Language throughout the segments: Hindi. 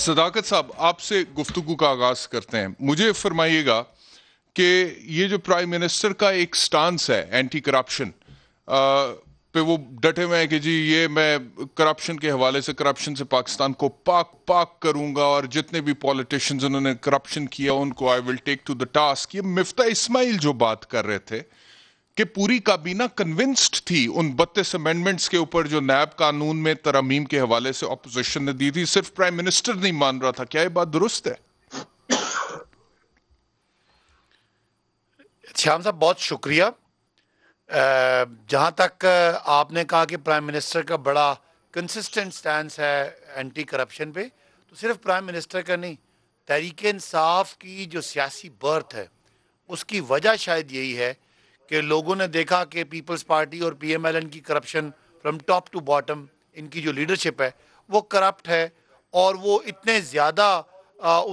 सदाकत साहब आपसे गुफ्तु का आगाज करते हैं मुझे फरमाइएगा कि ये जो प्राइम मिनिस्टर का एक स्टांस है एंटी करप्शन पे वो डटे हुए हैं कि जी ये मैं करप्शन के हवाले से करप्शन से पाकिस्तान को पाक पाक करूंगा और जितने भी पॉलिटिशियंस उन्होंने करप्शन किया उनको I will take to the task ये मिफ्ता इस्माइल जो बात कर रहे थे कि पूरी काबीना कन्विंस्ड थी उन बत्तीस अमेंडमेंट्स के ऊपर जो नैब कानून में तरमीम के हवाले से ऑपोजिशन ने दी थी सिर्फ प्राइम मिनिस्टर नहीं मान रहा था क्या यह बात दुरुस्त है श्याम साहब बहुत शुक्रिया जहां तक आपने कहा कि प्राइम मिनिस्टर का बड़ा कंसिस्टेंट स्टैंड है एंटी करप्शन पे तो सिर्फ प्राइम मिनिस्टर का नहीं तहरीक इंसाफ की जो सियासी बर्थ है उसकी वजह शायद यही है कि लोगों ने देखा कि पीपल्स पार्टी और पीएमएलएन की corruption from top to bottom इनकी जो लीडरशिप है वो करप्ट है और वो इतने ज़्यादा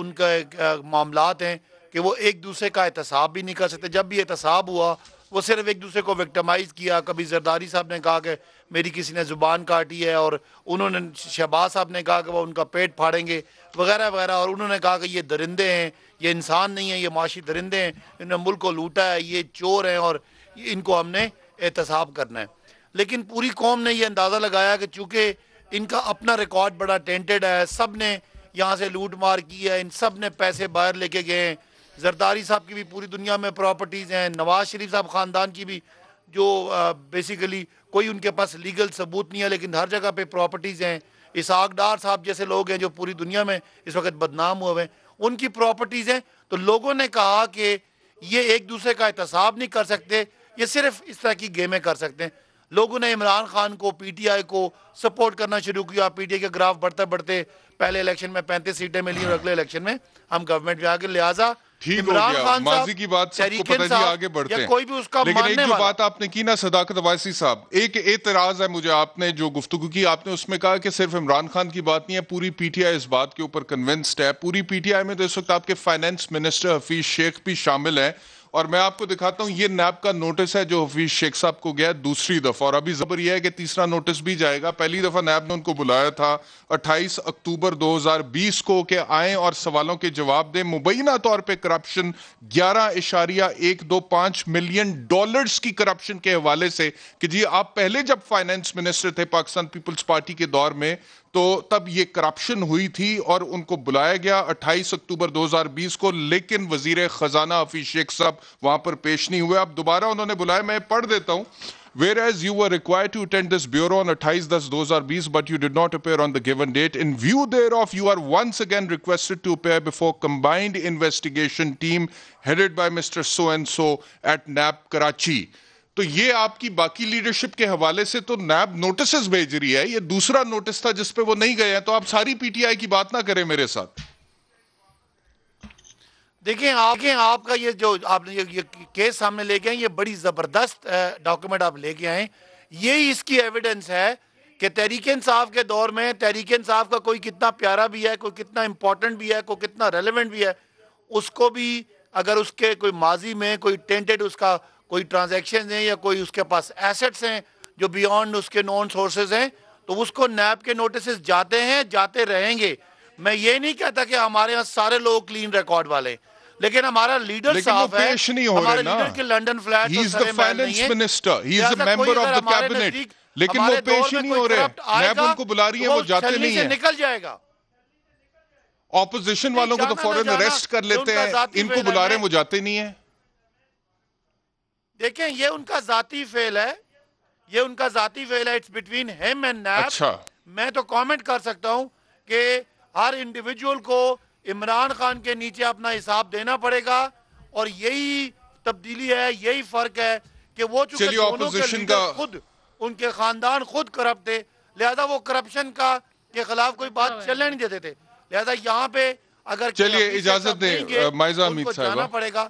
उनका मामला हैं कि वो एक दूसरे का एहतसाब भी नहीं कर सकते जब भी एहतसाब हुआ वो सिर्फ एक दूसरे को विक्टमाइज किया कभी जरदारी साहब ने कहा कि मेरी किसी ने ज़ुबान काटी है और उन्होंने शहबाज साहब ने कहा कि वह उनका पेट फाड़ेंगे वगैरह वगैरह और उन्होंने कहा कि ये दरिंदे हैं ये इंसान नहीं है ये माशी दरिंदे हैं इन्होंने मुल्क को लूटा है ये चोर हैं और इनको हमने एहतसाब करना है लेकिन पूरी कौम ने यह अंदाज़ा लगाया कि चूँकि इनका अपना रिकॉर्ड बड़ा टेंटेड है सब ने यहाँ से लूट मार की है इन सब ने पैसे बाहर लेके गए हैं जरदारी साहब की भी पूरी दुनिया में प्रॉपर्टीज़ हैं नवाज शरीफ साहब ख़ानदान की भी जो बेसिकली कोई उनके पास लीगल सबूत नहीं है लेकिन हर जगह पे प्रॉपर्टीज़ हैं इसहाक डार साहब जैसे लोग हैं जो पूरी दुनिया में इस वक्त बदनाम हुए हैं उनकी प्रॉपर्टीज़ हैं तो लोगों ने कहा कि ये एक दूसरे का एहतसाब नहीं कर सकते ये सिर्फ इस तरह की गेमें कर सकते हैं लोगों ने इमरान खान को पीटीआई को सपोर्ट करना शुरू किया पीटीआई के ग्राफ बढ़ते बढ़ते पहले इलेक्शन में पैंतीस सीटें मिली और अगले इलेक्शन में हम गवर्नमेंट में आगे लिहाजा ठीक हो गया माजी की बात सबको पता नहीं आगे बढ़ते हैं कोई भी उसका लेकिन एक जो बात आपने की ना सदाकत अवासी साहब एक एतराज है मुझे आपने जो गुफ्तु की आपने उसमें कहा कि सिर्फ इमरान खान की बात नहीं है पूरी पीटीआई इस बात के ऊपर कन्विंस्ड है पूरी पीटीआई में तो इस वक्त आपके फाइनेंस मिनिस्टर हफीज शेख भी शामिल है और मैं आपको दिखाता हूं ये नैब का नोटिस है जो हफीज शेख साहब को गया दूसरी दफा और अभी जबर यह है कि तीसरा नोटिस भी जाएगा पहली दफा नैब ने उनको बुलाया था 28 अक्टूबर 2020 को के आए और सवालों के जवाब दें मुबैना तौर पर करप्शन ग्यारह इशारिया एक दो पांच मिलियन डॉलर्स की करप्शन के हवाले से कि जी आप पहले जब फाइनेंस मिनिस्टर थे पाकिस्तान पीपल्स पार्टी के दौर में तो तब ये करप्शन हुई थी और उनको बुलाया गया 28 अक्टूबर 2020 को लेकिन वजीर खजाना हफी शेख साहब वहां पर पेश नहीं हुए अब दोबारा उन्होंने बुलाया मैं पढ़ देता हूं whereas you are require to attend this bureau on 28 दस 2020 but you did not appear on the given date in view there of you are once again requested to appear before combined investigation team headed by mister so and so at NAB Karachi तो ये आपकी बाकी लीडरशिप के हवाले से तो नैब नोटिस भेज रही है ये दूसरा नोटिस था जिसपे वो नहीं गए हैं तो आप सारी पीटीआई की बात ना करें मेरे साथ देखिए आप देखिए आपका ये जो आपने ये, ये केस सामने ले गए ये बड़ी ज़बरदस्त डॉक्यूमेंट आप लेके आए ये इसकी एविडेंस है कि तहरीक इंसाफ के दौर में तहरीक इंसाफ का कोई कितना प्यारा भी है कोई कितना इंपॉर्टेंट भी है कोई कितना रेलिवेंट भी है उसको भी अगर उसके कोई माजी में कोई टेंटेड उसका कोई ट्रांजेक्शन हैं या कोई उसके पास एसेट्स हैं जो बियॉन्ड उसके नॉन सोर्सेज हैं तो उसको नैब के नोटिस जाते हैं जाते रहेंगे मैं ये नहीं कहता कि हमारे यहाँ सारे लोग क्लीन रिकॉर्ड वाले लेकिन हमारा लीडर साफ है नहीं हो हमारे लीडर के London flat is the finance minister he is member of the cabinet लेकिन वो पेश ही नहीं हो रहे नैब उनको बुला रही है तो वो जाते नहीं है निकल जाएगा ऑपोजिशन वालों को तो फॉरन अरेस्ट कर लेते हैं इनको बुला रहे हैं वो जाते नहीं है देखें ये उनका जाती फेल है ये उनका जाती फेल है it's between him and NAB अच्छा मैं तो कमेंट कर सकता हूँ कि हर इंडिविजुअल को इमरान खान के नीचे अपना हिसाब देना पड़ेगा और यही तब्दीली है यही फर्क है कि वो चूंकि का खुद उनके खानदान खुद करप्ट थे लिहाजा वो करप्शन का के खिलाफ कोई बात अच्छा। चलने नहीं देते थे लिहाजा यहाँ पे अगर चलिए इजाजत दें माइजा जाना पड़ेगा